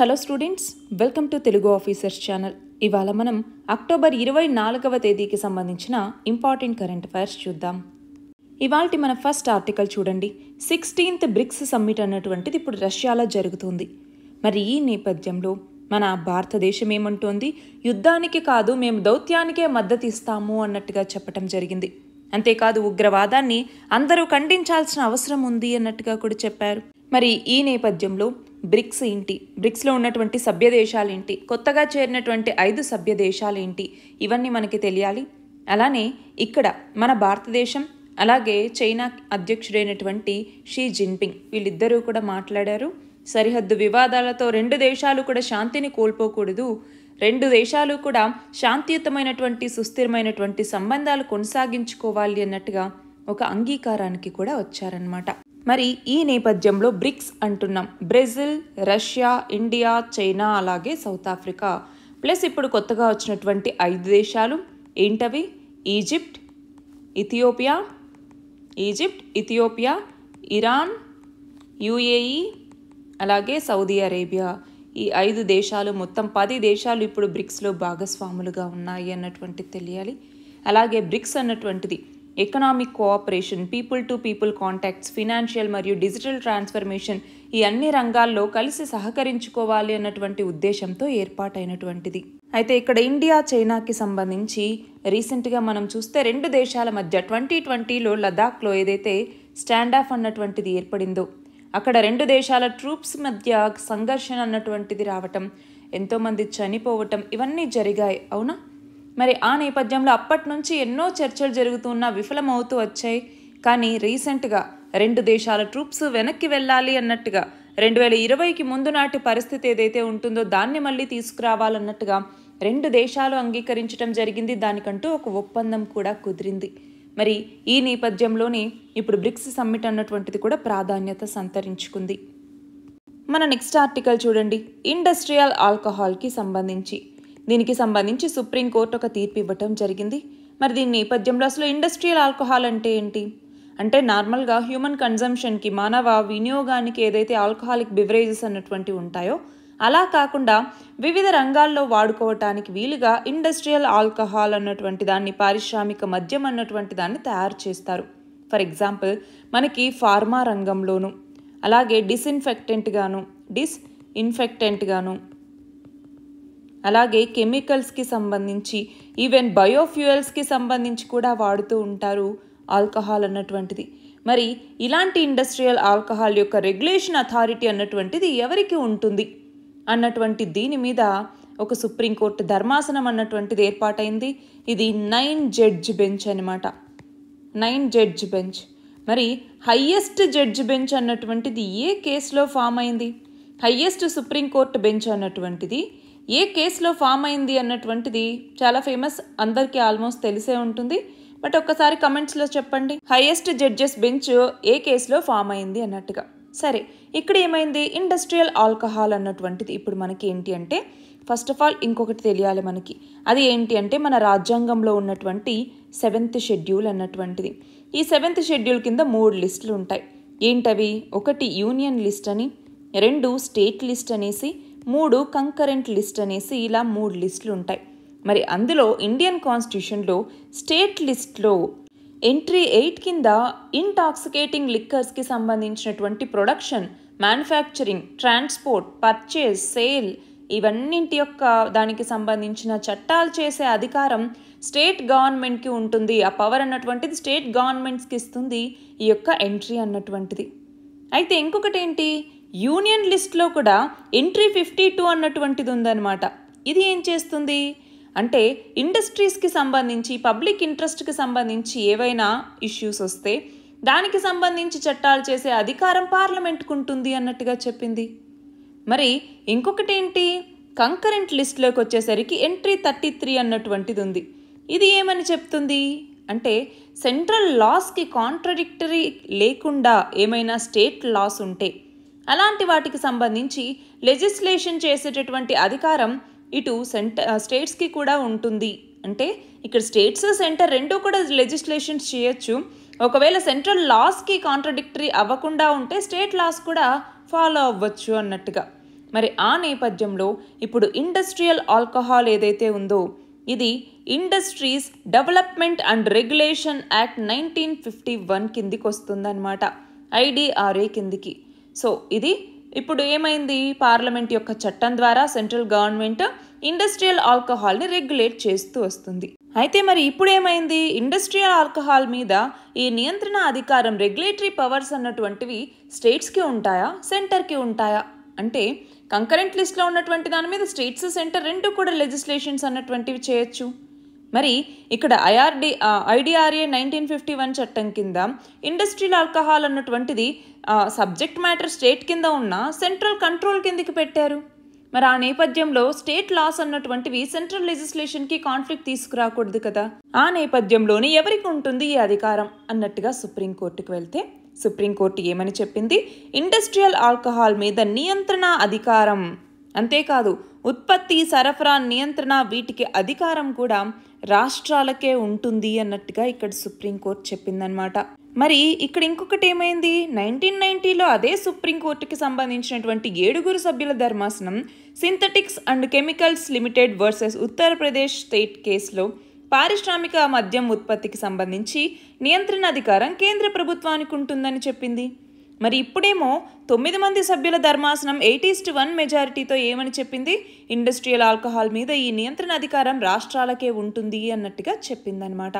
hello students welcome to Telugu officers channel ఇవాళ మనం October ఇరవై నాలుగవ తేదీకి సంబంధించిన ఇంపార్టెంట్ కరెంట్ అఫైర్స్ చూద్దాం ఇవాళ మన ఫస్ట్ ఆర్టికల్ చూడండి సిక్స్టీన్త్ బ్రిక్స్ సమ్మిట్ అన్నటువంటిది ఇప్పుడు రష్యాలో జరుగుతుంది మరి ఈ నేపథ్యంలో మన భారతదేశం ఏమంటోంది యుద్ధానికి కాదు మేము దౌత్యానికే మద్దతు ఇస్తాము అన్నట్టుగా చెప్పటం జరిగింది అంతేకాదు ఉగ్రవాదాన్ని అందరూ ఖండించాల్సిన అవసరం ఉంది అన్నట్టుగా కూడా చెప్పారు మరి ఈ నేపథ్యంలో బ్రిక్స్ ఏంటి బ్రిక్స్లో ఉన్నటువంటి సభ్య దేశాలేంటి కొత్తగా చేరినటువంటి ఐదు సభ్య దేశాలేంటి ఇవన్నీ మనకి తెలియాలి అలానే ఇక్కడ మన భారతదేశం అలాగే చైనా అధ్యక్షుడైనటువంటి షీ జిన్పింగ్ వీళ్ళిద్దరూ కూడా మాట్లాడారు సరిహద్దు వివాదాలతో రెండు దేశాలు కూడా శాంతిని కోల్పోకూడదు రెండు దేశాలు కూడా శాంతియుతమైనటువంటి సుస్థిరమైనటువంటి సంబంధాలు కొనసాగించుకోవాలి అన్నట్టుగా ఒక అంగీకారానికి కూడా వచ్చారనమాట మరి ఈ నేపథ్యంలో బ్రిక్స్ అంటున్నాం బ్రెజిల్ రష్యా ఇండియా చైనా అలాగే సౌత్ ఆఫ్రికా ప్లస్ ఇప్పుడు కొత్తగా వచ్చినటువంటి ఐదు దేశాలు ఏంటవి Egypt Ethiopia Egypt Ethiopia Iran UAE అలాగే సౌదీ అరేబియా ఈ ఐదు దేశాలు మొత్తం పది దేశాలు ఇప్పుడు బ్రిక్స్లో భాగస్వాములుగా ఉన్నాయి అన్నటువంటి తెలియాలి అలాగే బ్రిక్స్ అన్నటువంటిది economic cooperation people to people contacts financial మరియు డిజిటల్ ట్రాన్స్ఫర్మేషన్ ఈ అన్ని రంగాల్లో కలిసి సహకరించుకోవాలి అన్నటువంటి ఉద్దేశంతో ఏర్పాటైనటువంటిది అయితే ఇక్కడ ఇండియా చైనాకి సంబంధించి రీసెంట్గా మనం చూస్తే రెండు దేశాల మధ్య ట్వంటీ ట్వంటీలో లదాఖ్లో ఏదైతే స్టాండ్ ఆఫ్ అన్నటువంటిది ఏర్పడిందో అక్కడ రెండు దేశాల ట్రూప్స్ మధ్య సంఘర్షణ అన్నటువంటిది రావటం ఎంతోమంది చనిపోవటం ఇవన్నీ జరిగాయి అవునా మరి ఆ నేపథ్యంలో అప్పటి నుంచి ఎన్నో చర్చలు జరుగుతున్నా విఫలమవుతూ వచ్చాయి కానీ రీసెంట్గా రెండు దేశాల ట్రూప్స్ వెనక్కి వెళ్ళాలి అన్నట్టుగా రెండు వేల ఇరవైకి ముందు నాటి పరిస్థితి ఏదైతే ఉంటుందో దాన్ని మళ్ళీ తీసుకురావాలన్నట్టుగా రెండు దేశాలు అంగీకరించడం జరిగింది దానికంటూ ఒక ఒప్పందం కూడా కుదిరింది మరి ఈ నేపథ్యంలోనే ఇప్పుడు బ్రిక్స్ సమ్మిట్ అన్నటువంటిది కూడా ప్రాధాన్యత సంతరించుకుంది మన నెక్స్ట్ ఆర్టికల్ చూడండి ఇండస్ట్రియల్ ఆల్కహాల్కి సంబంధించి దీనికి సంబంధించి సుప్రీంకోర్టు ఒక తీర్పు ఇవ్వటం జరిగింది మరి దీని నేపథ్యంలో అసలు ఇండస్ట్రియల్ ఆల్కహాల్ అంటే ఏంటి అంటే నార్మల్గా హ్యూమన్ కన్జంప్షన్కి మానవ వినియోగానికి ఏదైతే ఆల్కహాలిక్ బివరేజెస్ అన్నటువంటివి ఉంటాయో అలా కాకుండా వివిధ రంగాల్లో వాడుకోవటానికి వీలుగా ఇండస్ట్రియల్ ఆల్కహాల్ అన్నటువంటి దాన్ని పారిశ్రామిక మద్యం అన్నటువంటి దాన్ని తయారు చేస్తారు ఫర్ ఎగ్జాంపుల్ మనకి ఫార్మా రంగంలోను అలాగే డిస్ఇన్ఫెక్టెంట్గాను డిస్ఇన్ఫెక్టెంట్గాను అలాగే కెమికల్స్కి సంబంధించి ఈవెన్ బయోఫ్యూయల్స్కి సంబంధించి కూడా వాడుతూ ఉంటారు ఆల్కహాల్ అన్నటువంటిది మరి ఇలాంటి ఇండస్ట్రియల్ ఆల్కహాల్ యొక్క రెగ్యులేషన్ అథారిటీ అన్నటువంటిది ఎవరికి ఉంటుంది అన్నటువంటి దీని మీద ఒక సుప్రీంకోర్టు ధర్మాసనం అన్నటువంటిది ఏర్పాటైంది ఇది నైన్ జడ్జ్ బెంచ్ అనమాట నైన్ జడ్జ్ బెంచ్ మరి హయ్యెస్ట్ జడ్జ్ బెంచ్ అన్నటువంటిది ఏ కేసులో ఫామ్ అయింది హయ్యెస్ట్ సుప్రీంకోర్టు బెంచ్ అన్నటువంటిది ఏ కేసులో ఫామ్ అయింది అన్నటువంటిది చాలా ఫేమస్ అందరికీ ఆల్మోస్ట్ తెలిసే ఉంటుంది బట్ ఒక్కసారి కమెంట్స్లో చెప్పండి హైయెస్ట్ జడ్జెస్ బెంచ్ ఏ కేసులో ఫామ్ అయింది అన్నట్టుగా సరే ఇక్కడ ఏమైంది ఇండస్ట్రియల్ ఆల్కహాల్ అన్నటువంటిది ఇప్పుడు మనకి ఏంటి అంటే ఫస్ట్ ఆఫ్ ఆల్ ఇంకొకటి తెలియాలి మనకి అది ఏంటి అంటే మన రాజ్యాంగంలో ఉన్నటువంటి సెవెంత్ షెడ్యూల్ అన్నటువంటిది ఈ సెవెంత్ షెడ్యూల్ కింద మూడు లిస్టులు ఉంటాయి ఏంటవి ఒకటి యూనియన్ లిస్ట్ అని రెండు స్టేట్ లిస్ట్ అనేసి మూడు కంకరెంట్ లిస్ట్ అనేసి ఇలా మూడు లిస్టులు ఉంటాయి మరి అందులో ఇండియన్ కాన్స్టిట్యూషన్లో స్టేట్ లిస్ట్లో ఎంట్రీ ఎయిట్ కింద ఇంటాక్సికేటింగ్ లిక్కర్స్కి సంబంధించినటువంటి production manufacturing transport purchase sale ఇవన్నింటి యొక్క దానికి సంబంధించిన చట్టాలు చేసే అధికారం స్టేట్ గవర్నమెంట్కి ఉంటుంది ఆ పవర్ అన్నటువంటిది స్టేట్ గవర్నమెంట్స్కి ఇస్తుంది ఈ యొక్క ఎంట్రీ అన్నటువంటిది అయితే ఇంకొకటి ఏంటి యూనియన్ లిస్ట్లో కూడా ఎంట్రీ ఫిఫ్టీ టూ అన్నటువంటిది ఉందన్నమాట ఇది ఏం చేస్తుంది అంటే ఇండస్ట్రీస్కి సంబంధించి పబ్లిక్ ఇంట్రెస్ట్కి సంబంధించి ఏవైనా ఇష్యూస్ వస్తే దానికి సంబంధించి చట్టాలు చేసే అధికారం పార్లమెంట్కు ఉంటుంది అన్నట్టుగా చెప్పింది మరి ఇంకొకటి ఏంటి కంకరెంట్ లిస్ట్లోకి వచ్చేసరికి ఎంట్రీ థర్టీ త్రీ అన్నటువంటిది ఉంది ఇది ఏమని చెప్తుంది అంటే సెంట్రల్ లాస్కి కాంట్రడిక్టరీ లేకుండా ఏమైనా స్టేట్ లాస్ ఉంటే అలాంటి వాటికి సంబంధించి లెజిస్లేషన్ చేసేటటువంటి అధికారం ఇటు సెంట స్టేట్స్కి కూడా ఉంటుంది అంటే ఇక్కడ స్టేట్స్ సెంటర్ రెండూ కూడా లెజిస్లేషన్స్ చేయొచ్చు ఒకవేళ సెంట్రల్ లాస్కి కాంట్రడిక్టరీ అవ్వకుండా ఉంటే స్టేట్ లాస్ కూడా ఫాలో అవ్వచ్చు అన్నట్టుగా మరి ఆ నేపథ్యంలో ఇప్పుడు ఇండస్ట్రియల్ ఆల్కహాల్ ఏదైతే ఉందో ఇది industries development and regulation act nineteen fifty one కిందికి వస్తుందన్నమాట ఐడిఆర్ఏ కిందికి సో ఇది ఇప్పుడు ఏమైంది పార్లమెంట్ యొక్క చట్టం ద్వారా సెంట్రల్ గవర్నమెంట్ ఇండస్ట్రియల్ ఆల్కహాల్ని రెగ్యులేట్ చేస్తూ వస్తుంది అయితే మరి ఇప్పుడు ఏమైంది ఇండస్ట్రియల్ ఆల్కహాల్ మీద ఈ నియంత్రణ అధికారం రెగ్యులేటరీ పవర్స్ అన్నటువంటివి స్టేట్స్కి ఉంటాయా సెంటర్కి ఉంటాయా అంటే కంకరెంట్ లిస్ట్లో ఉన్నటువంటి దాని మీద స్టేట్స్ సెంటర్ రెండు కూడా లెజిస్లేషన్స్ అన్నటువంటివి చేయొచ్చు మరి ఇక్కడ IRD IDRA nineteen fifty one చట్టం కింద ఇండస్ట్రియల్ ఆల్కహాల్ అన్నటువంటిది సబ్జెక్ట్ మ్యాటర్ స్టేట్ కింద ఉన్న సెంట్రల్ కంట్రోల్ కిందికి పెట్టారు మరి ఆ నేపథ్యంలో స్టేట్ లాస్ అన్నటువంటివి సెంట్రల్ లెజిస్లేషన్కి కాన్ఫ్లిక్ట్ తీసుకురాకూడదు కదా ఆ నేపథ్యంలోనే ఎవరికి ఉంటుంది ఈ అధికారం అన్నట్టుగా సుప్రీంకోర్టుకు వెళ్తే సుప్రీంకోర్టు ఏమని చెప్పింది ఇండస్ట్రియల్ ఆల్కహాల్ మీద నియంత్రణ అధికారం అంతేకాదు ఉత్పత్తి సరఫరా నియంత్రణ వీటికి అధికారం కూడా రాష్ట్రాలకే ఉంటుంది అన్నట్టుగా ఇక్కడ సుప్రీంకోర్టు చెప్పిందనమాట మరి ఇక్కడ ఇంకొకటి ఏమైంది నైన్టీన్ నైన్టీలో అదే సుప్రీంకోర్టుకి సంబంధించినటువంటి ఏడుగురు సభ్యుల ధర్మాసనం synthetics and chemicals limited versus Uttar Pradesh state కేసులో పారిశ్రామిక మద్యం ఉత్పత్తికి సంబంధించి నియంత్రణ అధికారం కేంద్ర ప్రభుత్వానికి ఉంటుందని చెప్పింది మరి ఇప్పుడేమో తొమ్మిది మంది సభ్యుల ధర్మాసనం ఎయిటీస్ట్ వన్ మెజారిటీతో ఏమని చెప్పింది ఇండస్ట్రియల్ ఆల్కహాల్ మీద ఈ నియంత్రణ అధికారం రాష్ట్రాలకే ఉంటుంది అన్నట్టుగా చెప్పిందనమాట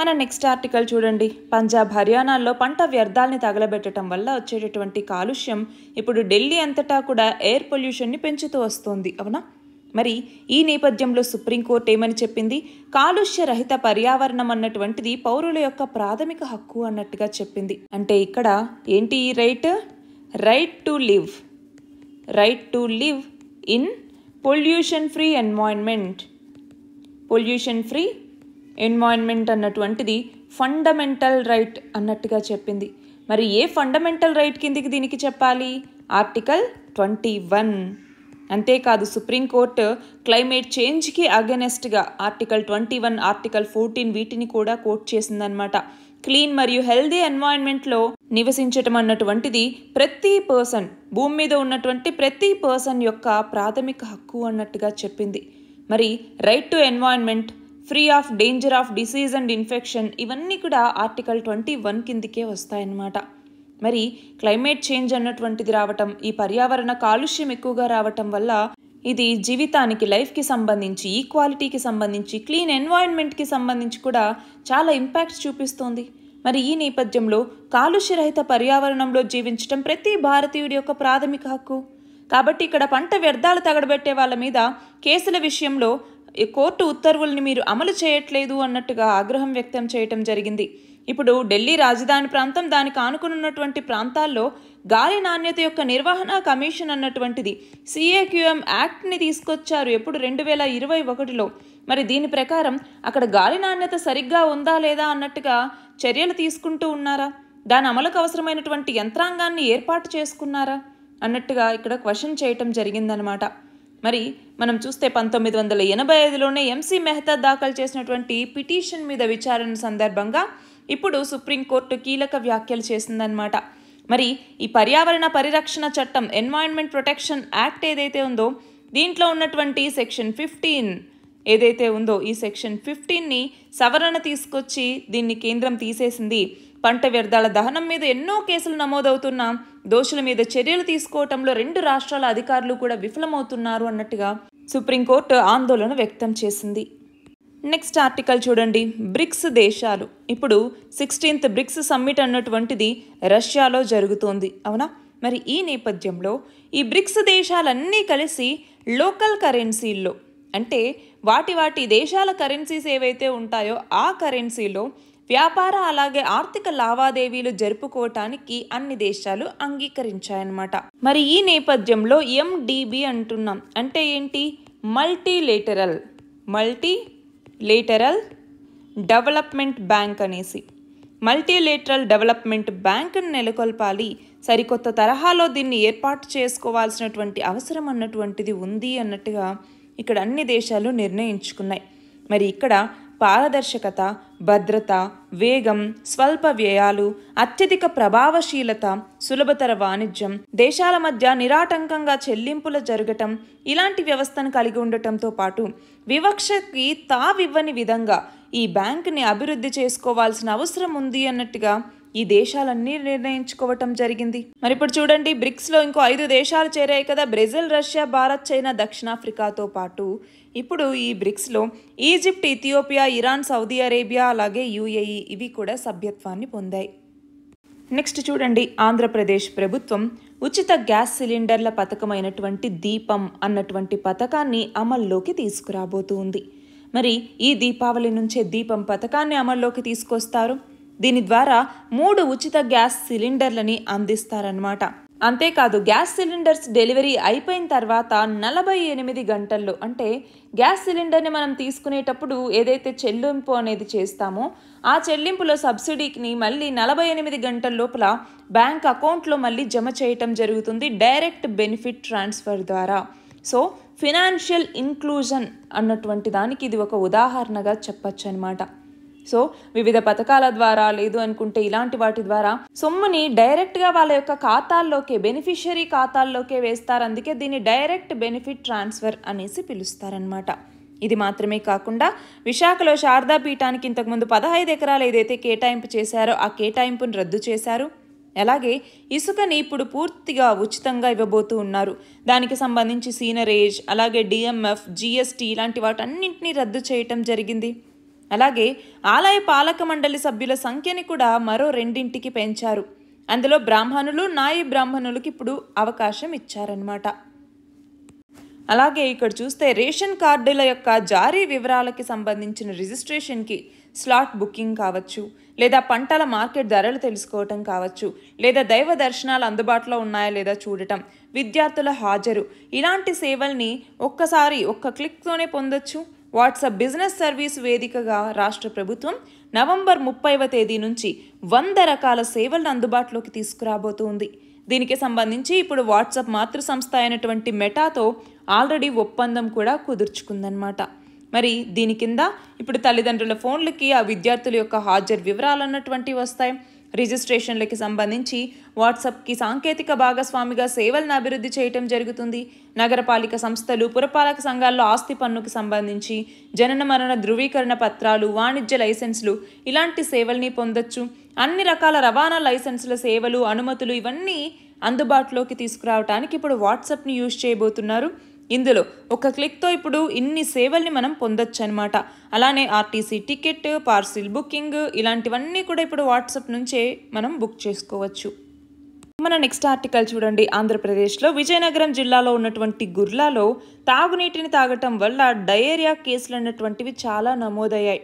మన నెక్స్ట్ ఆర్టికల్ చూడండి పంజాబ్ హర్యానాల్లో పంట వ్యర్థాలని తగలబెట్టడం వల్ల వచ్చేటటువంటి కాలుష్యం ఇప్పుడు ఢిల్లీ అంతటా కూడా ఎయిర్ పొల్యూషన్ని పెంచుతూ వస్తోంది అవునా మరి ఈ నేపథ్యంలో సుప్రీంకోర్టు ఏమని చెప్పింది కాలుష్య రహిత పర్యావరణం అన్నటువంటిది పౌరుల యొక్క ప్రాథమిక హక్కు అన్నట్టుగా చెప్పింది అంటే ఇక్కడ ఏంటి ఈ right right to live right to live in pollution free environment pollution free environment అన్నటువంటిది ఫండమెంటల్ రైట్ అన్నట్టుగా చెప్పింది మరి ఏ ఫండమెంటల్ రైట్ కిందికి దీనికి చెప్పాలి ఆర్టికల్ ట్వంటీ వన్ అంతేకాదు సుప్రీంకోర్టు క్లైమేట్ చేంజ్కి అగెనెస్ట్గా article twenty one article fourteen వీటిని కూడా కోట్ చేసిందనమాట క్లీన్ మరియు హెల్దీ ఎన్వైరన్మెంట్లో నివసించటం అన్నటువంటిది ప్రతి పర్సన్ భూమి మీద ఉన్నటువంటి ప్రతి పర్సన్ యొక్క ప్రాథమిక హక్కు అన్నట్టుగా చెప్పింది మరి right to environment free of danger of disease and infection ఇవన్నీ కూడా ఆర్టికల్ ట్వంటీ వన్ కిందికే వస్తాయన్నమాట మరి క్లైమేట్ చేంజ్ అన్నటువంటిది రావటం ఈ పర్యావరణ కాలుష్యం ఎక్కువగా రావటం వల్ల ఇది జీవితానికి లైఫ్కి సంబంధించి ఈక్వాలిటీకి సంబంధించి క్లీన్ ఎన్వైరన్మెంట్కి సంబంధించి కూడా చాలా ఇంపాక్ట్స్ చూపిస్తోంది మరి ఈ నేపథ్యంలో కాలుష్యరహిత పర్యావరణంలో జీవించడం ప్రతి భారతీయుడి యొక్క ప్రాథమిక హక్కు కాబట్టి ఇక్కడ పంట వ్యర్థాలు తగడబెట్టే వాళ్ళ మీద కేసుల విషయంలో కోర్టు ఉత్తర్వుల్ని మీరు అమలు చేయట్లేదు అన్నట్టుగా ఆగ్రహం వ్యక్తం చేయటం జరిగింది ఇప్పుడు ఢిల్లీ రాజధాని ప్రాంతం దానికి ఆనుకునున్నటువంటి ప్రాంతాల్లో గాలి నాణ్యత యొక్క నిర్వహణ కమిషన్ అన్నటువంటిది సిఏక్యూఎం యాక్ట్ని తీసుకొచ్చారు ఎప్పుడు రెండు వేల ఇరవై ఒకటిలో మరి దీని ప్రకారం అక్కడ గాలి నాణ్యత సరిగ్గా ఉందా లేదా అన్నట్టుగా చర్యలు తీసుకుంటూ ఉన్నారా దాని అమలుకు అవసరమైనటువంటి యంత్రాంగాన్ని ఏర్పాటు చేసుకున్నారా అన్నట్టుగా ఇక్కడ క్వశ్చన్ చేయటం జరిగిందనమాట మరి మనం చూస్తే పంతొమ్మిది వందల ఎనభై ఐదులోనే ఎంసీ మెహతా దాఖలు చేసినటువంటి పిటిషన్ మీద విచారణ సందర్భంగా ఇప్పుడు సుప్రీంకోర్టు కీలక వ్యాఖ్యలు చేసిందనమాట మరి ఈ పర్యావరణ పరిరక్షణ చట్టం ఎన్వైరన్మెంట్ ప్రొటెక్షన్ యాక్ట్ ఏదైతే ఉందో దీంట్లో ఉన్నటువంటి సెక్షన్ ఫిఫ్టీన్ ఏదైతే ఉందో ఈ సెక్షన్ ఫిఫ్టీన్ని సవరణ తీసుకొచ్చి దీన్ని కేంద్రం తీసేసింది పంట వ్యర్థాల దహనం మీద ఎన్నో కేసులు నమోదవుతున్నా దోషుల మీద చర్యలు తీసుకోవటంలో రెండు రాష్ట్రాల అధికారులు కూడా విఫలమవుతున్నారు అన్నట్టుగా సుప్రీంకోర్టు ఆందోళన వ్యక్తం చేసింది నెక్స్ట్ ఆర్టికల్ చూడండి బ్రిక్స్ దేశాలు ఇప్పుడు సిక్స్టీన్త్ బ్రిక్స్ సమ్మిట్ అన్నటువంటిది రష్యాలో జరుగుతోంది అవునా మరి ఈ నేపథ్యంలో ఈ బ్రిక్స్ దేశాలన్నీ కలిసి లోకల్ కరెన్సీల్లో అంటే వాటి వాటి దేశాల కరెన్సీస్ ఏవైతే ఉంటాయో ఆ కరెన్సీలో వ్యాపార అలాగే ఆర్థిక లావాదేవీలు జరుపుకోవటానికి అన్ని దేశాలు అంగీకరించాయన్నమాట మరి ఈ నేపథ్యంలో ఎండిబి అంటున్నాం అంటే ఏంటి multilateral multi lateral development bank అనేసి మల్టీలేటరల్ డెవలప్మెంట్ బ్యాంకును నెలకొల్పాలి సరికొత్త తరహాలో దీన్ని ఏర్పాటు చేసుకోవాల్సినటువంటి అవసరం అన్నటువంటిది ఉంది అన్నట్టుగా ఇక్కడ అన్ని దేశాలు నిర్ణయించుకున్నాయి మరి ఇక్కడ పారదర్శకత భద్రత వేగం స్వల్ప వ్యయాలు అత్యధిక ప్రభావశీలత సులభతర వాణిజ్యం దేశాల మధ్య నిరాటంకంగా చెల్లింపులు జరగటం ఇలాంటి వ్యవస్థను కలిగి ఉండటంతో పాటు వివక్షకి తావివ్వని విధంగా ఈ బ్యాంకుని అభివృద్ధి చేసుకోవాల్సిన అవసరం ఉంది అన్నట్టుగా ఈ దేశాలన్నీ నిర్ణయించుకోవటం జరిగింది మరి ఇప్పుడు చూడండి బ్రిక్స్లో ఇంకో ఐదు దేశాలు చేరాయి కదా బ్రెజిల్ రష్యా భారత్ చైనా దక్షిణాఫ్రికాతో పాటు ఇప్పుడు ఈ బ్రిక్స్లో Egypt Ethiopia Iran Saudi Arabia అలాగే యూఏఈ ఇవి కూడా సభ్యత్వాన్ని పొందాయి నెక్స్ట్ చూడండి ఆంధ్రప్రదేశ్ ప్రభుత్వం ఉచిత గ్యాస్ సిలిండర్ల పథకమైనటువంటి దీపం అన్నటువంటి పథకాన్ని అమల్లోకి తీసుకురాబోతుంది మరి ఈ దీపావళి నుంచే దీపం పథకాన్ని అమల్లోకి తీసుకొస్తారు దీని ద్వారా మూడు ఉచిత గ్యాస్ సిలిండర్లని అందిస్తారన్నమాట అంతేకాదు గ్యాస్ సిలిండర్స్ డెలివరీ అయిపోయిన తర్వాత నలభై ఎనిమిది గంటల్లో అంటే గ్యాస్ సిలిండర్ని మనం తీసుకునేటప్పుడు ఏదైతే చెల్లింపు అనేది చేస్తామో ఆ చెల్లింపులో సబ్సిడీని మళ్ళీ నలభై ఎనిమిది గంటల లోపల బ్యాంక్ అకౌంట్లో మళ్ళీ జమ చేయటం జరుగుతుంది డైరెక్ట్ బెనిఫిట్ ట్రాన్స్ఫర్ ద్వారా సో ఫినాన్షియల్ ఇన్క్లూజన్ అన్నటువంటి దానికి ఇది ఒక ఉదాహరణగా చెప్పచ్చు అనమాట సో వివిధ పథకాల ద్వారా లేదు అనుకుంటే ఇలాంటి వాటి ద్వారా సొమ్ముని డైరెక్ట్గా వాళ్ళ యొక్క ఖాతాల్లోకే బెనిఫిషరీ ఖాతాల్లోకే వేస్తారు అందుకే దీన్ని డైరెక్ట్ బెనిఫిట్ ట్రాన్స్ఫర్ అనేసి పిలుస్తారనమాట ఇది మాత్రమే కాకుండా విశాఖలో శారదా పీఠానికి ఇంతకుముందు పదహైదు ఎకరాలు ఏదైతే కేటాయింపు చేశారో ఆ కేటాయింపును రద్దు చేశారు అలాగే ఇసుకని ఇప్పుడు పూర్తిగా ఉచితంగా ఇవ్వబోతూ ఉన్నారు దానికి సంబంధించి సీనరేజ్ అలాగే డిఎంఎఫ్ జిఎస్టీ ఇలాంటి వాటన్నింటినీ రద్దు చేయటం జరిగింది అలాగే ఆలయ పాలక మండలి సభ్యుల సంఖ్యని కూడా మరో రెండింటికి పెంచారు అందులో బ్రాహ్మణులు నాయి బ్రాహ్మణులకి ఇప్పుడు అవకాశం ఇచ్చారనమాట అలాగే ఇక్కడ చూస్తే రేషన్ కార్డుల యొక్క జారీ వివరాలకి సంబంధించిన రిజిస్ట్రేషన్కి స్లాట్ బుకింగ్ కావచ్చు లేదా పంటల మార్కెట్ ధరలు తెలుసుకోవటం కావచ్చు లేదా దైవ దర్శనాలు అందుబాటులో ఉన్నాయా లేదా చూడటం విద్యార్థుల హాజరు ఇలాంటి సేవల్ని ఒక్కసారి ఒక్క క్లిక్తోనే పొందొచ్చు వాట్సాప్ బిజినెస్ సర్వీస్ వేదికగా రాష్ట్ర ప్రభుత్వం నవంబర్ ముప్పైవ తేదీ నుంచి వంద రకాల సేవలను అందుబాటులోకి తీసుకురాబోతోంది దీనికి సంబంధించి ఇప్పుడు వాట్సాప్ మాతృ సంస్థ అయినటువంటి మెటాతో ఆల్రెడీ ఒప్పందం కూడా కుదుర్చుకుందనమాట మరి దీని కింద ఇప్పుడు తల్లిదండ్రుల ఫోన్లకి ఆ విద్యార్థుల యొక్క హాజరు వివరాలు అన్నటువంటివి వస్తాయి రిజిస్ట్రేషన్లకి సంబంధించి వాట్సాప్కి సాంకేతిక భాగస్వామిగా సేవలను అభివృద్ధి చేయటం జరుగుతుంది నగరపాలిక సంస్థలు పురపాలక సంఘాల్లో ఆస్తి పన్నుకు సంబంధించి జనన మరణ ధృవీకరణ పత్రాలు వాణిజ్య లైసెన్సులు ఇలాంటి సేవల్ని పొందొచ్చు అన్ని రకాల రవాణా లైసెన్సుల సేవలు అనుమతులు ఇవన్నీ అందుబాటులోకి తీసుకురావడానికి ఇప్పుడు వాట్సాప్ని యూజ్ చేయబోతున్నారు ఇందులో ఒక క్లిక్తో ఇప్పుడు ఇన్ని సేవల్ని మనం పొందొచ్చు అనమాట అలానే ఆర్టీసీ టికెట్ పార్సిల్ బుకింగ్ ఇలాంటివన్నీ కూడా ఇప్పుడు వాట్సాప్ నుంచే మనం బుక్ చేసుకోవచ్చు మన నెక్స్ట్ ఆర్టికల్ చూడండి ఆంధ్రప్రదేశ్లో విజయనగరం జిల్లాలో ఉన్నటువంటి గుర్లాలో తాగునీటిని తాగటం వల్ల డయేరియా కేసులు అన్నటువంటివి చాలా నమోదయ్యాయి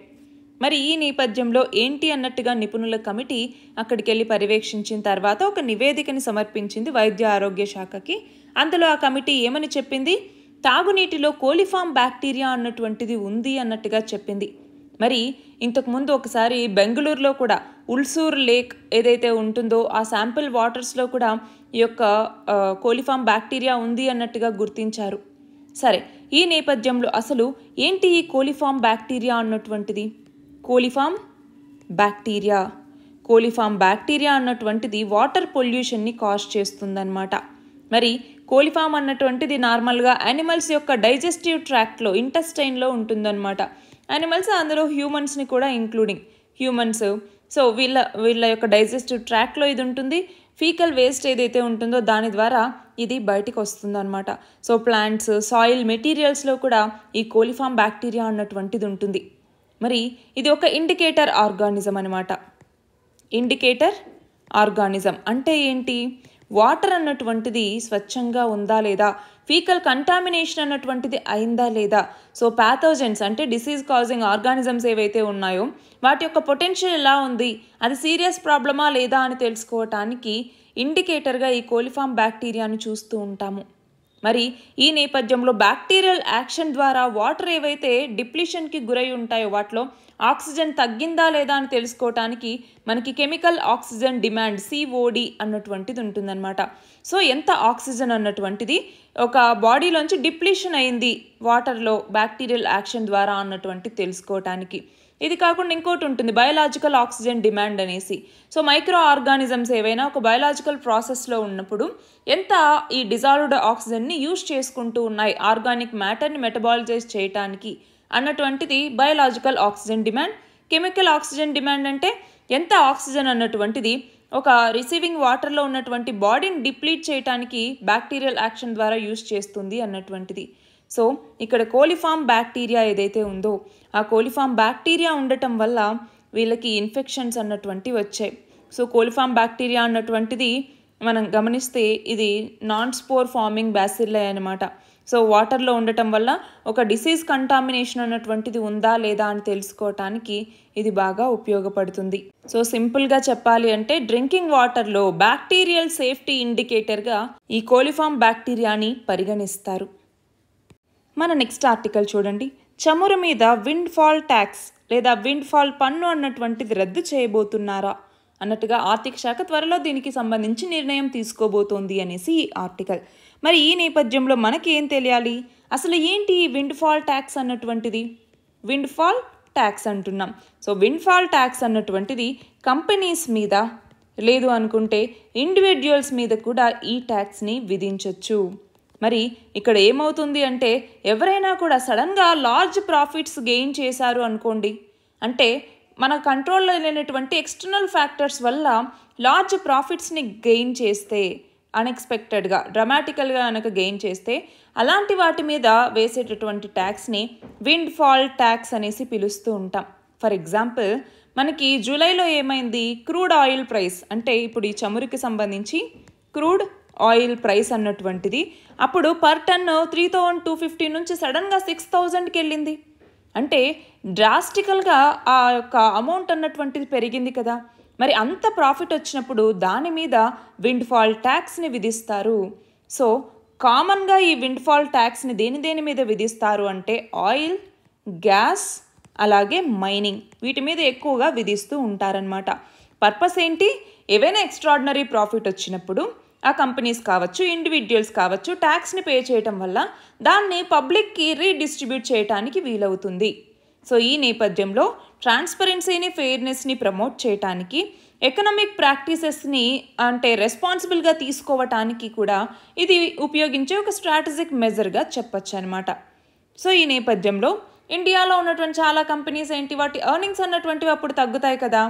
మరి ఈ నేపథ్యంలో ఏంటి అన్నట్టుగా నిపుణుల కమిటీ అక్కడికి వెళ్ళి పర్యవేక్షించిన తర్వాత ఒక నివేదికని సమర్పించింది వైద్య ఆరోగ్య శాఖకి అందులో ఆ కమిటీ ఏమని చెప్పింది తాగునీటిలో కోలిఫామ్ బ్యాక్టీరియా అన్నటువంటిది ఉంది అన్నట్టుగా చెప్పింది మరి ఇంతకుముందు ఒకసారి బెంగళూరులో కూడా ఉల్సూర్ లేక్ ఏదైతే ఉంటుందో ఆ శాంపిల్ వాటర్స్లో కూడా ఈ యొక్క కోలిఫామ్ బ్యాక్టీరియా ఉంది అన్నట్టుగా గుర్తించారు సరే ఈ నేపథ్యంలో అసలు ఏంటి ఈ కోలిఫామ్ బ్యాక్టీరియా అన్నటువంటిది కోలిఫామ్ బ్యాక్టీరియా కోలిఫామ్ బ్యాక్టీరియా అన్నటువంటిది వాటర్ పొల్యూషన్ని కాజ్ చేస్తుందన్నమాట మరి కోలిఫామ్ అన్నటువంటిది నార్మల్గా యానిమల్స్ యొక్క డైజెస్టివ్ ట్రాక్ట్లో ఇంటెస్టైన్లో ఉంటుందన్నమాట యానిమల్స్ అందులో హ్యూమన్స్ని కూడా ఇంక్లూడింగ్ హ్యూమన్స్ సో వీళ్ళ వీళ్ళ యొక్క డైజెస్టివ్ ట్రాక్లో ఇది ఉంటుంది ఫీకల్ వేస్ట్ ఏదైతే ఉంటుందో దాని ద్వారా ఇది బయటికి వస్తుందన్నమాట సో ప్లాంట్స్ సాయిల్ మెటీరియల్స్లో కూడా ఈ కోలిఫామ్ బ్యాక్టీరియా అన్నటువంటిది ఉంటుంది మరి ఇది ఒక ఇండికేటర్ ఆర్గానిజం అనమాట ఇండికేటర్ ఆర్గానిజం అంటే ఏంటి వాటర్ అన్నటువంటిది స్వచ్ఛంగా ఉందా లేదా ఫీకల్ కంటామినేషన్ అన్నటువంటిది అయిందా లేదా సో ప్యాథోజన్స్ అంటే డిసీజ్ కాజింగ్ ఆర్గానిజమ్స్ ఏవైతే ఉన్నాయో వాటి యొక్క పొటెన్షియల్ ఎలా ఉంది అది సీరియస్ ప్రాబ్లమా లేదా అని తెలుసుకోవటానికి ఇండికేటర్గా ఈ కోలిఫామ్ బ్యాక్టీరియాను చూస్తూ ఉంటాము మరి ఈ నేపథ్యంలో బ్యాక్టీరియల్ యాక్షన్ ద్వారా వాటర్ ఏవైతే డిప్లిషన్కి గురై ఉంటాయో వాటిలో ఆక్సిజన్ తగ్గిందా లేదా అని తెలుసుకోవటానికి మనకి కెమికల్ ఆక్సిజన్ డిమాండ్ సిఓడి అన్నటువంటిది ఉంటుందన్నమాట సో ఎంత ఆక్సిజన్ అన్నటువంటిది ఒక బాడీలోంచి డిప్లీషన్ అయింది వాటర్లో బ్యాక్టీరియల్ యాక్షన్ ద్వారా అన్నటువంటి తెలుసుకోవటానికి ఇది కాకుండా ఇంకోటి ఉంటుంది బయలాజికల్ ఆక్సిజన్ డిమాండ్ అనేసి సో మైక్రో ఆర్గానిజమ్స్ ఏవైనా ఒక బయలాజికల్ ప్రాసెస్లో ఉన్నప్పుడు ఎంత ఈ డిజాల్వ్డ్ ఆక్సిజన్ని యూజ్ చేసుకుంటూ ఉన్నాయి ఆర్గానిక్ మ్యాటర్ని మెటబాలజైజ్ చేయటానికి అన్నటువంటిది biological oxygen demand chemical oxygen demand అంటే ఎంత ఆక్సిజన్ అన్నటువంటిది ఒక రిసీవింగ్ వాటర్లో ఉన్నటువంటి బాడీని డిప్లీట్ చేయడానికి బ్యాక్టీరియల్ యాక్షన్ ద్వారా యూజ్ చేస్తుంది అన్నటువంటిది సో ఇక్కడ కోలిఫామ్ బ్యాక్టీరియా ఏదైతే ఉందో ఆ కోలిఫామ్ బ్యాక్టీరియా ఉండటం వల్ల వీళ్ళకి ఇన్ఫెక్షన్స్ అన్నటువంటి వచ్చాయి సో కోలిఫామ్ బ్యాక్టీరియా అన్నటువంటిది మనం గమనిస్తే ఇది నాన్ స్పోర్ ఫార్మింగ్ బ్యాసిల్లే అనమాట సో వాటర్లో ఉండటం వల్ల ఒక డిసీజ్ కంటామినేషన్ అన్నటువంటిది ఉందా లేదా అని తెలుసుకోవటానికి ఇది బాగా ఉపయోగపడుతుంది సో సింపుల్గా చెప్పాలి అంటే డ్రింకింగ్ వాటర్లో బ్యాక్టీరియల్ సేఫ్టీ ఇండికేటర్గా ఈ కోలిఫామ్ బ్యాక్టీరియాని పరిగణిస్తారు మన నెక్స్ట్ ఆర్టికల్ చూడండి చమురు మీద విండ్ ఫాల్ ట్యాక్స్ లేదా విండ్ ఫాల్ పన్ను అన్నటువంటిది రద్దు చేయబోతున్నారా అన్నట్టుగా ఆర్థిక శాఖ త్వరలో దీనికి సంబంధించి నిర్ణయం తీసుకోబోతోంది అనేసి ఈ ఆర్టికల్ మరి ఈ నేపథ్యంలో మనకి ఏం తెలియాలి అసలు ఏంటి ఈ విండ్ఫాల్ ట్యాక్స్ అన్నటువంటిది విండ్ఫాల్ ట్యాక్స్ అంటున్నాం సో విండ్ఫాల్ ట్యాక్స్ అన్నటువంటిది కంపెనీస్ మీద లేదు అనుకుంటే ఇండివిజువల్స్ మీద కూడా ఈ ట్యాక్స్ని విధించవచ్చు మరి ఇక్కడ ఏమవుతుంది అంటే ఎవరైనా కూడా సడన్గా లార్జ్ ప్రాఫిట్స్ గెయిన్ చేశారు అనుకోండి అంటే మన కంట్రోల్లో లేనటువంటి ఎక్స్టర్నల్ ఫ్యాక్టర్స్ వల్ల లార్జ్ ప్రాఫిట్స్ని గెయిన్ చేస్తే అన్ఎక్స్పెక్టెడ్గా డ్రమాటికల్గా కనుక గెయిన్ చేస్తే అలాంటి వాటి మీద వేసేటటువంటి ట్యాక్స్ని విండ్ ఫాల్ ట్యాక్స్ అనేసి పిలుస్తూ ఉంటాం ఫర్ ఎగ్జాంపుల్ మనకి జూలైలో ఏమైంది క్రూడ్ ఆయిల్ ప్రైస్ అంటే ఇప్పుడు ఈ చమురుకి సంబంధించి క్రూడ్ ఆయిల్ ప్రైస్ అన్నటువంటిది అప్పుడు per ton three thousand two fifty నుంచి సడన్గా సిక్స్ థౌజండ్కి వెళ్ళింది అంటే డ్రాస్టికల్గా ఆ యొక్క అమౌంట్ అన్నటువంటిది పెరిగింది కదా మరి అంత ప్రాఫిట్ వచ్చినప్పుడు దాని మీద విండ్ఫాల్ ట్యాక్స్ని విధిస్తారు సో కామన్గా ఈ విండ్ఫాల్ ట్యాక్స్ని దేని దేని మీద విధిస్తారు అంటే ఆయిల్ గ్యాస్ అలాగే మైనింగ్ వీటి మీద ఎక్కువగా విధిస్తూ ఉంటారనమాట పర్పస్ ఏంటి ఏవైనా ఎక్స్ట్రాడినరీ ప్రాఫిట్ వచ్చినప్పుడు ఆ కంపెనీస్ కావచ్చు ఇండివిజువల్స్ కావచ్చు ట్యాక్స్ని పే చేయటం వల్ల దాన్ని పబ్లిక్కి రీడిస్ట్రిబ్యూట్ చేయటానికి వీలవుతుంది సో ఈ నేపథ్యంలో ట్రాన్స్పరెన్సీని ఫెయిర్నెస్ని ప్రమోట్ చేయటానికి ఎకనామిక్ ప్రాక్టీసెస్ని అంటే రెస్పాన్సిబుల్గా తీసుకోవటానికి కూడా ఇది ఉపయోగించే ఒక స్ట్రాటజిక్ మెజర్గా చెప్పచ్చు అనమాట సో ఈ నేపథ్యంలో ఇండియాలో ఉన్నటువంటి చాలా కంపెనీస్ ఏంటి వాటి ఎర్నింగ్స్ అన్నటువంటివి అప్పుడు తగ్గుతాయి కదా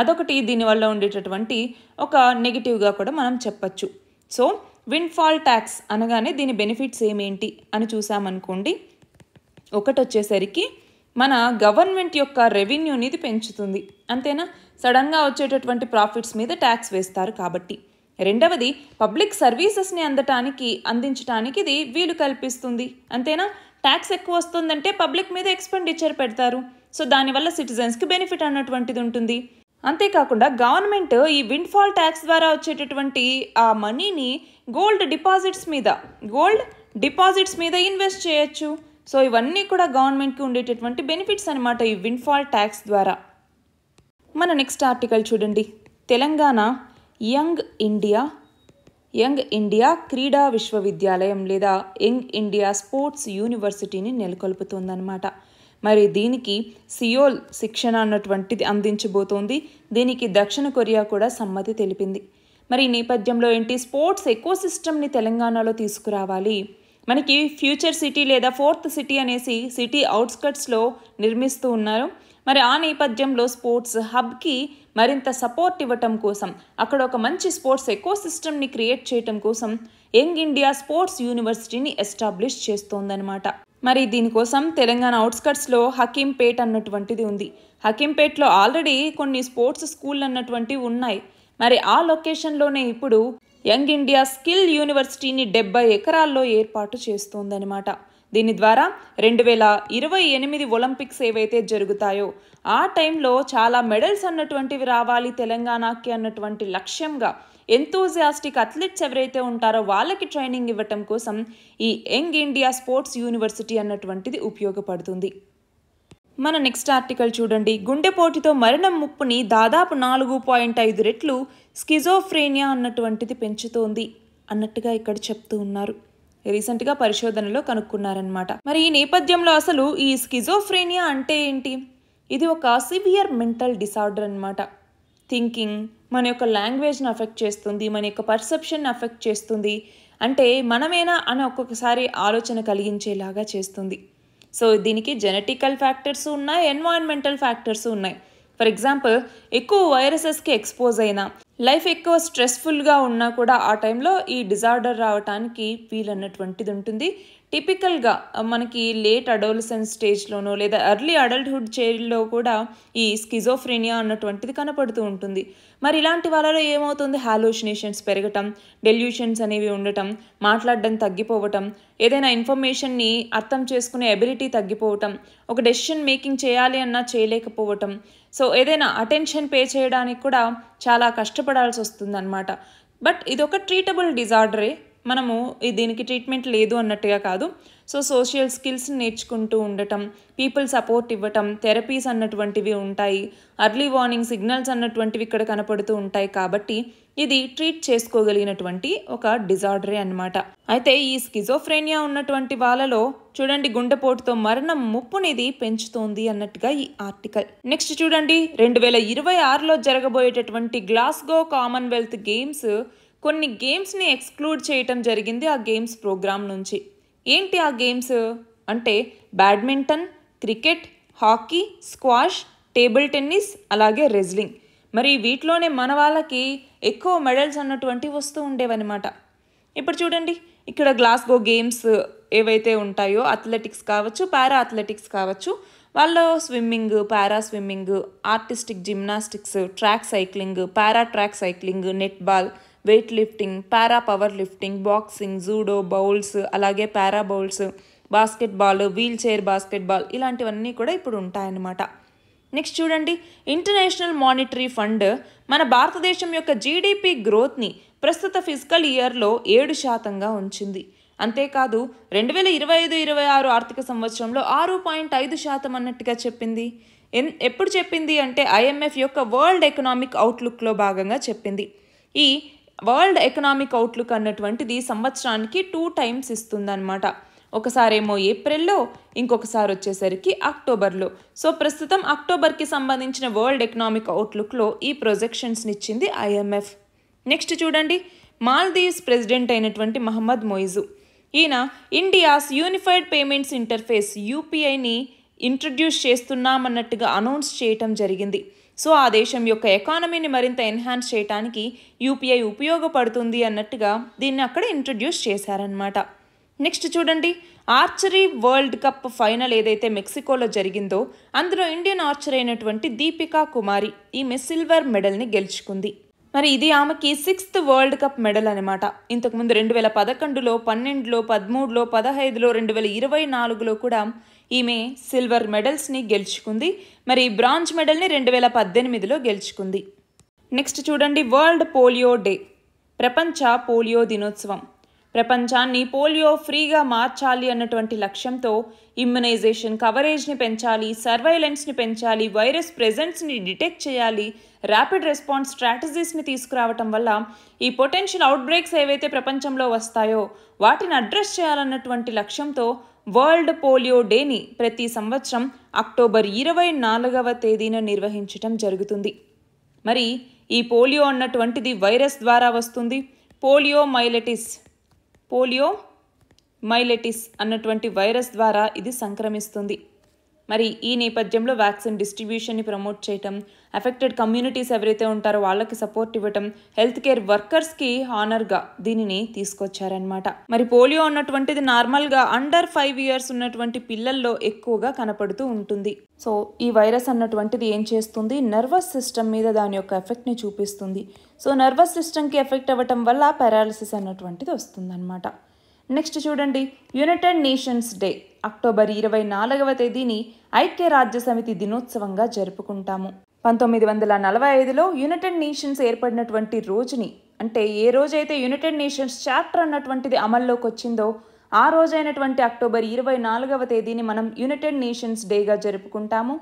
అదొకటి దీనివల్ల ఉండేటటువంటి ఒక నెగిటివ్గా కూడా మనం చెప్పచ్చు సో విండ్ఫాల్ ట్యాక్స్ అనగానే దీని బెనిఫిట్స్ ఏమేంటి అని చూసామనుకోండి ఒకటి వచ్చేసరికి మన గవర్నమెంట్ యొక్క రెవెన్యూని ఇది పెంచుతుంది అంతేనా సడన్గా వచ్చేటటువంటి ప్రాఫిట్స్ మీద ట్యాక్స్ వేస్తారు కాబట్టి రెండవది పబ్లిక్ సర్వీసెస్ని అందటానికి అందించడానికి ఇది వీలు కల్పిస్తుంది అంతేనా ట్యాక్స్ ఎక్కువ వస్తుందంటే పబ్లిక్ మీద ఎక్స్పెండిచర్ పెడతారు సో దానివల్ల సిటిజన్స్కి బెనిఫిట్ అన్నటువంటిది ఉంటుంది అంతేకాకుండా గవర్నమెంట్ ఈ విండ్ఫాల్ ట్యాక్స్ ద్వారా వచ్చేటటువంటి ఆ మనీని గోల్డ్ డిపాజిట్స్ మీద గోల్డ్ డిపాజిట్స్ మీద ఇన్వెస్ట్ చేయొచ్చు సో ఇవన్నీ కూడా గవర్నమెంట్కి ఉండేటటువంటి బెనిఫిట్స్ అనమాట ఈ విన్ఫాల్ ట్యాక్స్ ద్వారా మన నెక్స్ట్ ఆర్టికల్ చూడండి Telangana young India young India క్రీడా విశ్వవిద్యాలయం లేదా యంగ్ ఇండియా స్పోర్ట్స్ యూనివర్సిటీని నెలకొల్పుతోందనమాట మరి దీనికి సియోల్ శిక్షణ అన్నటువంటిది అందించబోతోంది దీనికి దక్షిణ కొరియా కూడా సమ్మతి తెలిపింది మరి ఈ నేపథ్యంలో ఏంటి స్పోర్ట్స్ ఎకోసిస్టమ్ని తెలంగాణలో తీసుకురావాలి మనకి ఫ్యూచర్ సిటీ లేదా ఫోర్త్ సిటీ అనేసి సిటీ అవుట్స్కట్స్లో నిర్మిస్తూ ఉన్నారు మరి ఆ నేపథ్యంలో స్పోర్ట్స్ హబ్కి మరింత సపోర్ట్ ఇవ్వటం కోసం అక్కడ ఒక మంచి స్పోర్ట్స్ ఎకో సిస్టమ్ని క్రియేట్ చేయటం కోసం యంగ్ ఇండియా స్పోర్ట్స్ యూనివర్సిటీని ఎస్టాబ్లిష్ చేస్తోందనమాట మరి దీనికోసం తెలంగాణ అవుట్స్కట్స్లో హకీంపేట్ అన్నటువంటిది ఉంది హకీంపేట్లో ఆల్రెడీ కొన్ని స్పోర్ట్స్ స్కూల్ అన్నటువంటివి ఉన్నాయి మరి ఆ లొకేషన్లోనే ఇప్పుడు యంగ్ ఇండియా స్కిల్ యూనివర్సిటీని డెబ్బై ఎకరాల్లో ఏర్పాటు చేస్తోందన్నమాట దీని ద్వారా రెండు వేల ఇరవై ఎనిమిది ఒలింపిక్స్ ఏవైతే జరుగుతాయో ఆ టైంలో చాలా మెడల్స్ అన్నటువంటివి రావాలి తెలంగాణకి అన్నటువంటి లక్ష్యంగా ఎంతూజియాస్టిక్ అథ్లెట్స్ ఎవరైతే ఉంటారో వాళ్ళకి ట్రైనింగ్ ఇవ్వటం కోసం ఈ యంగ్ ఇండియా స్పోర్ట్స్ యూనివర్సిటీ అన్నటువంటిది ఉపయోగపడుతుంది మన నెక్స్ట్ ఆర్టికల్ చూడండి గుండెపోటుతో మరణం ముప్పుని దాదాపు నాలుగు పాయింట్ ఐదు రెట్లు స్కిజోఫ్రేనియా అన్నటువంటిది పెంచుతోంది అన్నట్టుగా ఇక్కడ చెప్తూ ఉన్నారు రీసెంట్గా పరిశోధనలో కనుక్కున్నారనమాట మరి ఈ నేపథ్యంలో అసలు ఈ స్కిజోఫ్రేనియా అంటే ఏంటి ఇది ఒక సివియర్ మెంటల్ డిసార్డర్ అనమాట థింకింగ్ మన యొక్క లాంగ్వేజ్ని అఫెక్ట్ చేస్తుంది మన యొక్క పర్సెప్షన్ అఫెక్ట్ చేస్తుంది అంటే మనమేనా అని ఒక్కొక్కసారి ఆలోచన కలిగించేలాగా చేస్తుంది సో దీనికి జెనెటికల్ ఫ్యాక్టర్స్ ఉన్నాయి ఎన్వాన్మెంటల్ ఫ్యాక్టర్స్ ఉన్నాయి ఫర్ ఎగ్జాంపుల్ ఎక్కువ వైరసెస్కి ఎక్స్పోజ్ అయినా లైఫ్ ఎక్కువ స్ట్రెస్ఫుల్గా ఉన్నా కూడా ఆ టైంలో ఈ డిజార్డర్ రావటానికి వీలన్నటువంటిది ఉంటుంది టిపికల్గా మనకి లేట్ అడోలసెన్స్ స్టేజ్లోనో లేదా ఎర్లీ అడల్ట్హుడ్ స్టేజ్లో కూడా ఈ స్కిజోఫ్రేనియా అన్నటువంటిది కనపడుతూ ఉంటుంది మరి ఇలాంటి వాళ్ళలో ఏమవుతుంది హాలోషినేషన్స్ పెరగటం డెల్యూషన్స్ అనేవి ఉండటం మాట్లాడడం తగ్గిపోవటం ఏదైనా ఇన్ఫర్మేషన్ని అర్థం చేసుకునే ఎబిలిటీ తగ్గిపోవటం ఒక డెసిషన్ మేకింగ్ చేయాలి అన్నా చేయలేకపోవటం సో ఏదైనా అటెన్షన్ పే చేయడానికి కూడా చాలా కష్టపడాల్సి వస్తుందన్నమాట బట్ ఇది ఒక ట్రీటబుల్ డిజార్డరే మనము దీనికి ట్రీట్మెంట్ లేదు అన్నట్టుగా కాదు సో సోషల్ స్కిల్స్ నేర్చుకుంటూ ఉండటం పీపుల్ సపోర్ట్ ఇవ్వటం థెరపీస్ అన్నటువంటివి ఉంటాయి అర్లీ వార్నింగ్ సిగ్నల్స్ అన్నటువంటివి ఇక్కడ కనపడుతూ ఉంటాయి కాబట్టి ఇది ట్రీట్ చేసుకోగలిగినటువంటి ఒక డిజార్డరే అనమాట అయితే ఈ స్కిజోఫ్రేనియా ఉన్నటువంటి వాళ్ళలో చూడండి గుండెపోటుతో మరణం ముప్పునిది పెంచుతోంది అన్నట్టుగా ఈ ఆర్టికల్ నెక్స్ట్ చూడండి రెండు వేల ఇరవై ఆరులో జరగబోయేటటువంటి గ్లాస్గో కామన్వెల్త్ గేమ్స్ కొన్ని గేమ్స్ని ఎక్స్క్లూడ్ చేయటం జరిగింది ఆ గేమ్స్ ప్రోగ్రాం నుంచి ఏంటి ఆ గేమ్స్ అంటే badminton cricket hockey squash table tennis అలాగే రెజ్లింగ్ మరి వీటిలోనే మన వాళ్ళకి ఎక్కువ మెడల్స్ అన్నటువంటివి వస్తూ ఉండేవన్నమాట ఇప్పుడు చూడండి ఇక్కడ గ్లాస్గో గేమ్స్ ఏవైతే ఉంటాయో అథ్లెటిక్స్ కావచ్చు పారా అథ్లెటిక్స్ కావచ్చు వాళ్ళు swimming para swimming artistic gymnastics track cycling para track cycling netball weightlifting para powerlifting boxing judo bowls అలాగే para bowls basketball wheelchair basketball ఇలాంటివన్నీ కూడా ఇప్పుడు ఉంటాయన్నమాట నెక్స్ట్ చూడండి ఇంటర్నేషనల్ మానిటరీ ఫండ్ మన భారతదేశం యొక్క జీడిపి గ్రోత్ని ప్రస్తుత ఫిజికల్ ఇయర్లో ఏడు శాతంగా ఉంచింది అంతేకాదు రెండు వేల ఇరవై ఐదు ఇరవై ఆరు ఆర్థిక సంవత్సరంలో ఆరు పాయింట్ ఐదు శాతం అన్నట్టుగా చెప్పింది ఎన్ ఎప్పుడు చెప్పింది అంటే ఐఎంఎఫ్ యొక్క వరల్డ్ ఎకనామిక్ అవుట్లుక్లో భాగంగా చెప్పింది ఈ వరల్డ్ ఎకనామిక్ అవుట్లుక్ అన్నటువంటిది సంవత్సరానికి టూ టైమ్స్ ఇస్తుందన్నమాట ఒకసారేమో ఏప్రిల్లో ఇంకొకసారి వచ్చేసరికి అక్టోబర్లో సో ప్రస్తుతం అక్టోబర్కి సంబంధించిన వరల్డ్ ఎకనామిక్ అవుట్లుక్లో ఈ ప్రొజెక్షన్స్ని ఇచ్చింది ఐఎంఎఫ్ నెక్స్ట్ చూడండి మాల్దీవ్స్ ప్రెసిడెంట్ అయినటువంటి మహమ్మద్ మొయిజు ఈయన ఇండియాస్ యూనిఫైడ్ పేమెంట్స్ ఇంటర్ఫేస్ యూపీఐని ఇంట్రడ్యూస్ చేస్తున్నామన్నట్టుగా అనౌన్స్ చేయటం జరిగింది సో ఆ దేశం యొక్క ఎకానమీని మరింత ఎన్హాన్స్ చేయడానికి యూపీఐ ఉపయోగపడుతుంది అన్నట్టుగా దీన్ని అక్కడ ఇంట్రడ్యూస్ చేశారనమాట నెక్స్ట్ చూడండి ఆర్చరీ వరల్డ్ కప్ ఫైనల్ ఏదైతే మెక్సికోలో జరిగిందో అందులో ఇండియన్ ఆర్చర్ అయినటువంటి దీపికా కుమారి ఈమె సిల్వర్ మెడల్ని గెలుచుకుంది మరి ఇది ఆమెకి సిక్స్త్ వరల్డ్ కప్ మెడల్ అనమాట ఇంతకుముందు రెండు వేల పదకొండులో పన్నెండులో పదమూడులో పదహైదులో రెండు వేల ఇరవై నాలుగులో కూడా ఈమె సిల్వర్ మెడల్స్ని గెలుచుకుంది మరి బ్రాంజ్ మెడల్ని రెండు వేల పద్దెనిమిదిలో గెలుచుకుంది నెక్స్ట్ చూడండి వరల్డ్ పోలియో డే ప్రపంచ పోలియో దినోత్సవం ప్రపంచాన్ని పోలియో ఫ్రీగా మార్చాలి అన్నటువంటి లక్ష్యంతో ఇమ్యునైజేషన్ కవరేజ్ని పెంచాలి సర్వైలెన్స్ని పెంచాలి వైరస్ ప్రెజెన్స్ని డిటెక్ట్ చేయాలి ర్యాపిడ్ రెస్పాన్స్ స్ట్రాటజీస్ని తీసుకురావటం వల్ల ఈ పొటెన్షియల్ అవుట్ బ్రేక్స్ ఏవైతే ప్రపంచంలో వస్తాయో వాటిని అడ్రస్ చేయాలన్నటువంటి లక్ష్యంతో వరల్డ్ పోలియో డేని ప్రతి సంవత్సరం అక్టోబర్ ఇరవై నాలుగవ తేదీన నిర్వహించటం జరుగుతుంది మరి ఈ పోలియో అన్నటువంటిది వైరస్ ద్వారా వస్తుంది పోలియో మైలెటిస్ పోలియో మైలెటిస్ అన్నటువంటి వైరస్ ద్వారా ఇది సంక్రమిస్తుంది మరి ఈ నేపథ్యంలో వ్యాక్సిన్ డిస్ట్రిబ్యూషన్ని ప్రమోట్ చేయటం అఫెక్టెడ్ కమ్యూనిటీస్ ఎవరైతే ఉంటారో వాళ్ళకి సపోర్ట్ ఇవ్వటం హెల్త్ కేర్ వర్కర్స్కి హానర్గా దీనిని తీసుకొచ్చారనమాట మరి పోలియో అన్నటువంటిది నార్మల్గా అండర్ ఫైవ్ ఇయర్స్ ఉన్నటువంటి పిల్లల్లో ఎక్కువగా కనపడుతూ ఉంటుంది సో ఈ వైరస్ అన్నటువంటిది ఏం చేస్తుంది నర్వస్ సిస్టమ్ మీద దాని యొక్క ఎఫెక్ట్ని చూపిస్తుంది సో నర్వస్ సిస్టమ్కి ఎఫెక్ట్ అవ్వటం వల్ల పారాలసిస్ అన్నటువంటిది వస్తుందన్నమాట నెక్స్ట్ చూడండి యునైటెడ్ నేషన్స్ డే అక్టోబర్ ఇరవై నాలుగవ తేదీని ఐక్యరాజ్య సమితి దినోత్సవంగా జరుపుకుంటాము పంతొమ్మిది వందల నలభై ఐదులో యునైటెడ్ నేషన్స్ ఏర్పడినటువంటి రోజుని అంటే ఏ రోజైతే యునైటెడ్ నేషన్స్ చాప్టర్ అన్నటువంటిది అమల్లోకి వచ్చిందో ఆ రోజైనటువంటి అక్టోబర్ ఇరవై నాలుగవ తేదీని మనం యునైటెడ్ నేషన్స్ డేగా జరుపుకుంటాము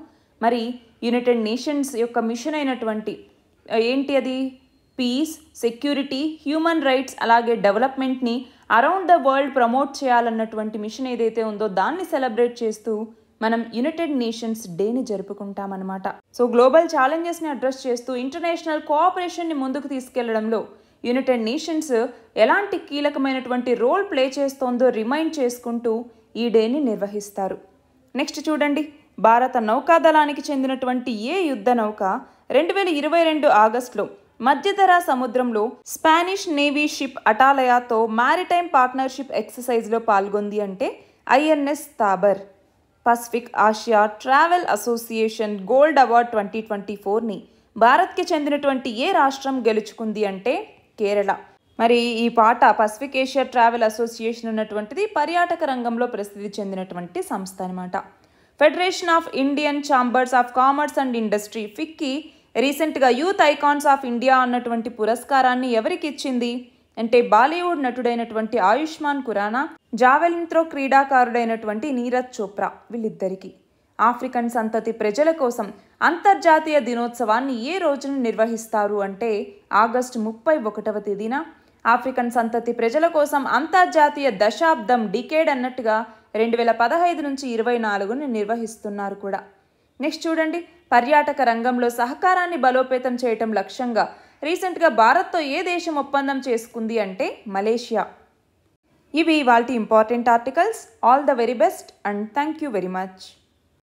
మరి యునైటెడ్ నేషన్స్ యొక్క మిషన్ అయినటువంటి ఏంటి అది పీస్ సెక్యూరిటీ హ్యూమన్ రైట్స్ అలాగే డెవలప్మెంట్ని అరౌండ్ ద వరల్డ్ ప్రమోట్ చేయాలన్నటువంటి మిషన్ ఏదైతే ఉందో దాన్ని సెలబ్రేట్ చేస్తూ మనం యునైటెడ్ నేషన్స్ డేని జరుపుకుంటామన్నమాట సో గ్లోబల్ ఛాలెంజెస్ని అడ్రస్ చేస్తూ ఇంటర్నేషనల్ కోఆపరేషన్ని ముందుకు తీసుకెళ్లడంలో యునైటెడ్ నేషన్స్ ఎలాంటి కీలకమైనటువంటి రోల్ ప్లే చేస్తోందో రిమైండ్ చేసుకుంటూ ఈ డేని నిర్వహిస్తారు నెక్స్ట్ చూడండి భారత నౌకాదళానికి చెందినటువంటి ఏ యుద్ధ నౌక రెండు వేల ఇరవై రెండు ఆగస్టులో మధ్యధరా సముద్రంలో స్పానిష్ నేవీ షిప్ అటాలయాతో మారిటైమ్ పార్ట్నర్షిప్ ఎక్సర్సైజ్లో పాల్గొంది అంటే INS Tabar Pacific Asia travel association gold award twenty twenty ఫోర్ని భారత్కి చెందినటువంటి ఏ రాష్ట్రం గెలుచుకుంది అంటే కేరళ మరి ఈ పాట పసిఫిక్ ఏషియా ట్రావెల్ అసోసియేషన్ ఉన్నటువంటిది పర్యాటక రంగంలో ప్రసిద్ధి చెందినటువంటి సంస్థ అనమాట federation of Indian chambers of commerce and industry FICCI రీసెంట్గా యూత్ ఐకాన్స్ ఆఫ్ ఇండియా అన్నటువంటి పురస్కారాన్ని ఎవరికి ఇచ్చింది అంటే బాలీవుడ్ నటుడైనటువంటి ఆయుష్మాన్ ఖురానా జావెలిన్ త్రో క్రీడాకారుడైనటువంటి నీరజ్ చోప్రా వీళ్ళిద్దరికీ ఆఫ్రికన్ సంతతి ప్రజల కోసం అంతర్జాతీయ దినోత్సవాన్ని ఏ రోజున నిర్వహిస్తారు అంటే ఆగస్టు ముప్పై ఒకటవ తేదీన ఆఫ్రికన్ సంతతి ప్రజల కోసం అంతర్జాతీయ దశాబ్దం డికేడ్ అన్నట్టుగా రెండు వేల పదహైదు నుంచి ఇరవై నాలుగుని నిర్వహిస్తున్నారు కూడా నెక్స్ట్ చూడండి పర్యాటక రంగంలో సహకారాన్ని బలోపేతం చేయటం లక్ష్యంగా రీసెంట్గా భారత్తో ఏ దేశం ఒప్పందం చేసుకుంది అంటే మలేషియా ఇవి వాళ్ళ important articles all the very best and thank you very much